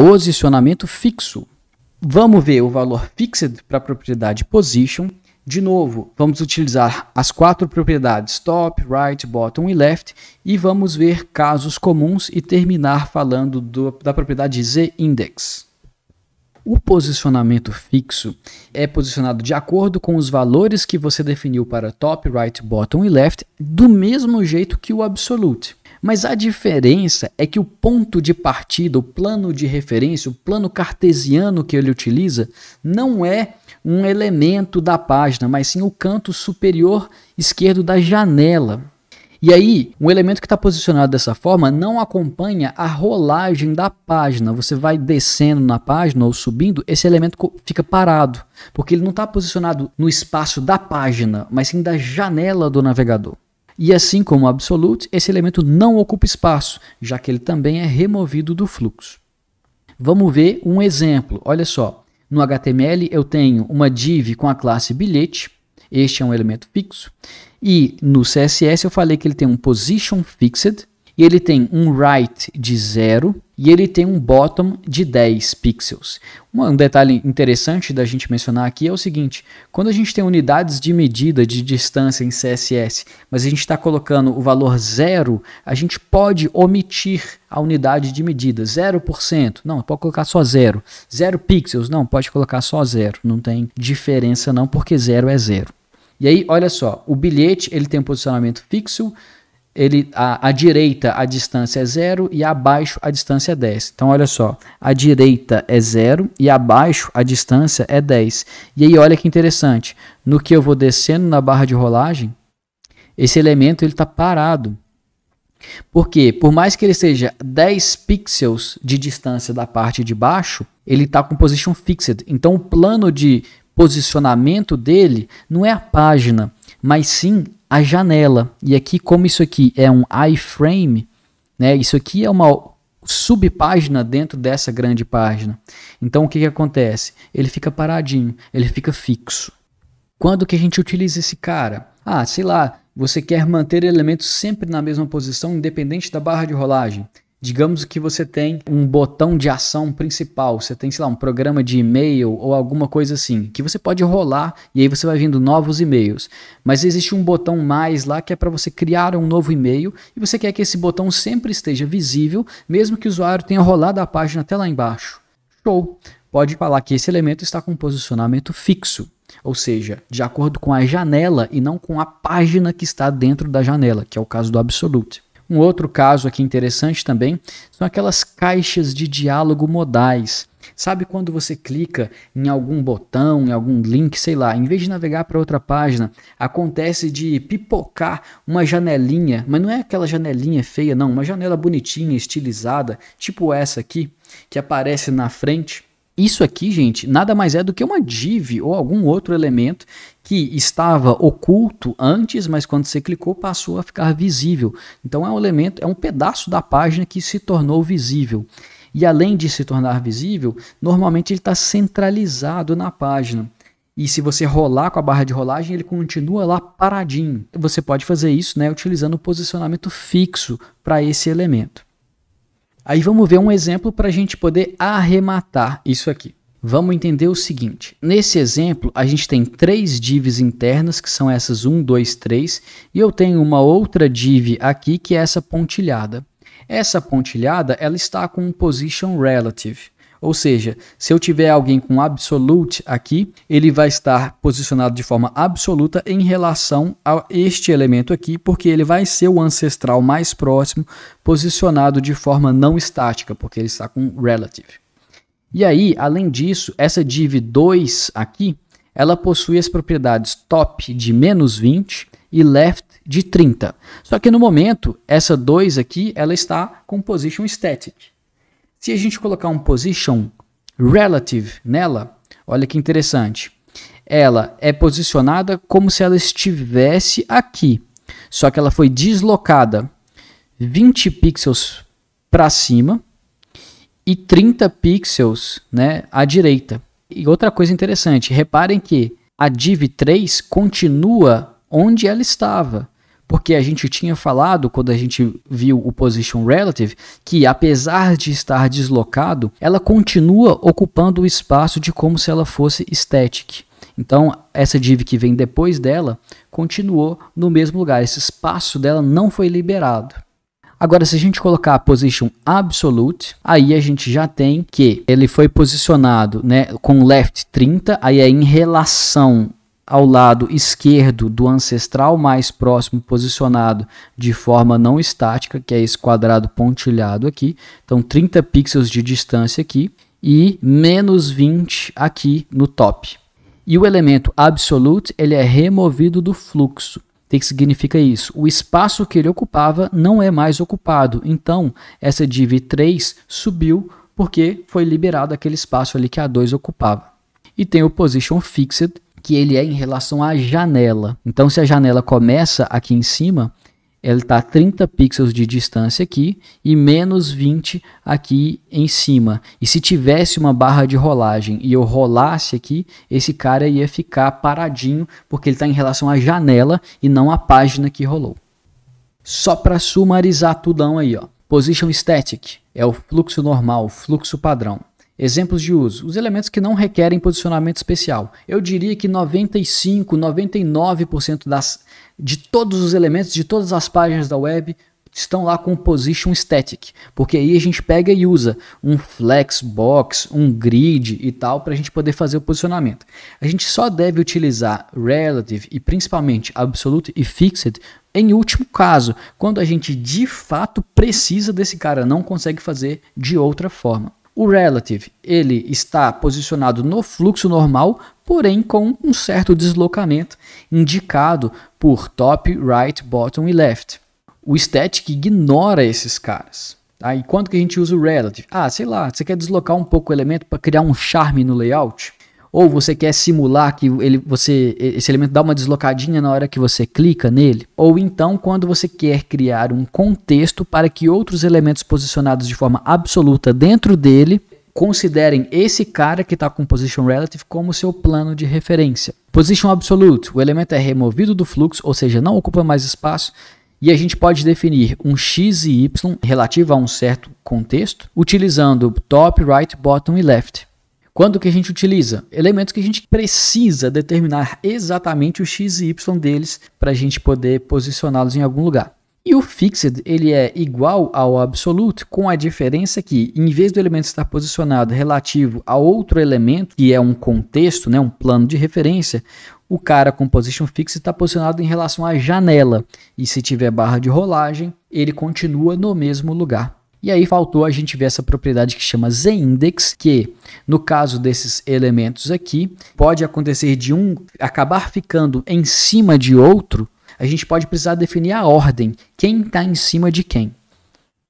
posicionamento fixo. Vamos ver o valor fixed para a propriedade position. De novo, vamos utilizar as quatro propriedades top, right, bottom e left e vamos ver casos comuns e terminar falando do, da propriedade z-index. O posicionamento fixo é posicionado de acordo com os valores que você definiu para top, right, bottom e left, do mesmo jeito que o absolute. Mas a diferença é que o ponto de partida, o plano de referência, o plano cartesiano que ele utiliza, não é um elemento da página, mas sim o canto superior esquerdo da janela. E aí, um elemento que está posicionado dessa forma não acompanha a rolagem da página. Você vai descendo na página ou subindo, esse elemento fica parado, porque ele não está posicionado no espaço da página, mas sim da janela do navegador. E assim como o absolute, esse elemento não ocupa espaço, já que ele também é removido do fluxo. Vamos ver um exemplo. Olha só, no HTML eu tenho uma div com a classe bilhete, este é um elemento fixo, e no CSS eu falei que ele tem um position fixed, e ele tem um right de 0 e ele tem um bottom de 10 pixels. Um detalhe interessante da gente mencionar aqui é o seguinte: quando a gente tem unidades de medida de distância em CSS, mas a gente está colocando o valor zero, a gente pode omitir a unidade de medida. 0%, não, pode colocar só zero. Zero pixels, não, pode colocar só zero. Não tem diferença não, porque zero é zero. E aí, olha só, o bilhete ele tem um posicionamento fixo, ele, a, a direita a distância é zero e abaixo a distância é 10. Então, olha só, a direita é zero e abaixo a distância é 10. E aí, olha que interessante, no que eu vou descendo na barra de rolagem, esse elemento está parado. Porque, por mais que ele seja 10 pixels de distância da parte de baixo, ele está com position fixed. Então, o plano de posicionamento dele não é a página, mas sim a janela. E aqui, como isso aqui é um iframe, né, isso aqui é uma subpágina dentro dessa grande página. Então, o que, que acontece? Ele fica paradinho, ele fica fixo. Quando que a gente utiliza esse cara? Ah, sei lá, você quer manter elementos sempre na mesma posição, independente da barra de rolagem. Digamos que você tem um botão de ação principal, você tem, sei lá, um programa de e-mail ou alguma coisa assim, que você pode rolar e aí você vai vendo novos e-mails. Mas existe um botão mais lá que é para você criar um novo e-mail e você quer que esse botão sempre esteja visível, mesmo que o usuário tenha rolado a página até lá embaixo. Show! Pode falar que esse elemento está com posicionamento fixo, ou seja, de acordo com a janela e não com a página que está dentro da janela, que é o caso do absolute. Um outro caso aqui interessante também são aquelas caixas de diálogo modais. Sabe quando você clica em algum botão, em algum link, sei lá, em vez de navegar para outra página, acontece de pipocar uma janelinha, mas não é aquela janelinha feia, não, uma janela bonitinha, estilizada, tipo essa aqui, que aparece na frente isso aqui, gente, nada mais é do que uma div ou algum outro elemento que estava oculto antes, mas quando você clicou passou a ficar visível. Então é um elemento, é um pedaço da página que se tornou visível. E além de se tornar visível, normalmente ele está centralizado na página. E se você rolar com a barra de rolagem, ele continua lá paradinho. Você pode fazer isso né, utilizando o posicionamento fixo para esse elemento. Aí vamos ver um exemplo para a gente poder arrematar isso aqui. Vamos entender o seguinte: nesse exemplo, a gente tem três divs internas, que são essas 1, 2, 3, e eu tenho uma outra div aqui, que é essa pontilhada. Essa pontilhada ela está com um position relative. Ou seja, se eu tiver alguém com absolute aqui, ele vai estar posicionado de forma absoluta em relação a este elemento aqui, porque ele vai ser o ancestral mais próximo posicionado de forma não estática, porque ele está com relative. E aí, além disso, essa div 2 aqui, ela possui as propriedades top de menos 20 e left de 30. Só que no momento, essa 2 aqui, ela está com position static. Se a gente colocar um position relative nela, olha que interessante. Ela é posicionada como se ela estivesse aqui, só que ela foi deslocada 20 pixels para cima e 30 pixels né, à direita. E outra coisa interessante, reparem que a div 3 continua onde ela estava porque a gente tinha falado quando a gente viu o position relative que apesar de estar deslocado, ela continua ocupando o espaço de como se ela fosse static. Então, essa div que vem depois dela continuou no mesmo lugar, esse espaço dela não foi liberado. Agora, se a gente colocar a position absolute, aí a gente já tem que ele foi posicionado né, com left 30, aí é em relação ao lado esquerdo do ancestral mais próximo posicionado de forma não estática, que é esse quadrado pontilhado aqui. Então 30 pixels de distância aqui e menos 20 aqui no top. E o elemento absolute ele é removido do fluxo. O que significa isso? O espaço que ele ocupava não é mais ocupado. Então, essa div 3 subiu porque foi liberado aquele espaço ali que a 2 ocupava. E tem o position fixed, que ele é em relação à janela. Então, se a janela começa aqui em cima, ela está a 30 pixels de distância aqui e menos 20 aqui em cima. E se tivesse uma barra de rolagem e eu rolasse aqui, esse cara ia ficar paradinho, porque ele está em relação à janela e não à página que rolou. Só para sumarizar tudão aí, ó. Position Static é o fluxo normal, o fluxo padrão. Exemplos de uso: os elementos que não requerem posicionamento especial. Eu diria que 95, 99% das, de todos os elementos de todas as páginas da web estão lá com position static, porque aí a gente pega e usa um flexbox, um grid e tal para a gente poder fazer o posicionamento. A gente só deve utilizar relative e principalmente absolute e fixed em último caso, quando a gente de fato precisa desse cara, não consegue fazer de outra forma. O relative, ele está posicionado no fluxo normal, porém com um certo deslocamento, indicado por top, right, bottom e left. O static ignora esses caras. Tá? E quando que a gente usa o relative? Ah, sei lá, você quer deslocar um pouco o elemento para criar um charme no layout? ou você quer simular que ele, você, esse elemento dá uma deslocadinha na hora que você clica nele, ou então quando você quer criar um contexto para que outros elementos posicionados de forma absoluta dentro dele considerem esse cara que está com position relative como seu plano de referência. Position absolute, o elemento é removido do fluxo, ou seja, não ocupa mais espaço, e a gente pode definir um x e y relativo a um certo contexto utilizando top, right, bottom e left. Quando que a gente utiliza? Elementos que a gente precisa determinar exatamente o x e y deles para a gente poder posicioná-los em algum lugar. E o fixed ele é igual ao absolute com a diferença que, em vez do elemento estar posicionado relativo a outro elemento, que é um contexto, né, um plano de referência, o cara com position fixed está posicionado em relação à janela. E se tiver barra de rolagem, ele continua no mesmo lugar. E aí faltou a gente ver essa propriedade que chama z-index, que no caso desses elementos aqui, pode acontecer de um acabar ficando em cima de outro, a gente pode precisar definir a ordem, quem está em cima de quem.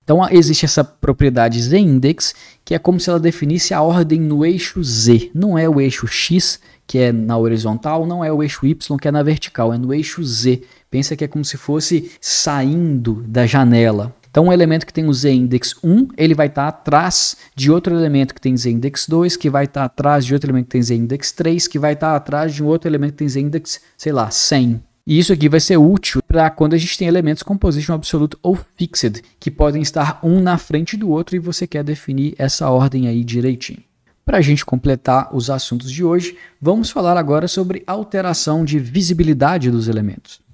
Então existe essa propriedade z-index, que é como se ela definisse a ordem no eixo z. Não é o eixo x, que é na horizontal, não é o eixo y, que é na vertical, é no eixo z. Pensa que é como se fosse saindo da janela. Então, um elemento que tem o z-index 1, ele vai estar tá atrás de outro elemento que tem z-index 2, que vai estar tá atrás de outro elemento que tem z-index 3, que vai estar tá atrás de um outro elemento que tem z-index, sei lá, 100. E isso aqui vai ser útil para quando a gente tem elementos com position absolute ou fixed, que podem estar um na frente do outro e você quer definir essa ordem aí direitinho. Para a gente completar os assuntos de hoje, vamos falar agora sobre alteração de visibilidade dos elementos.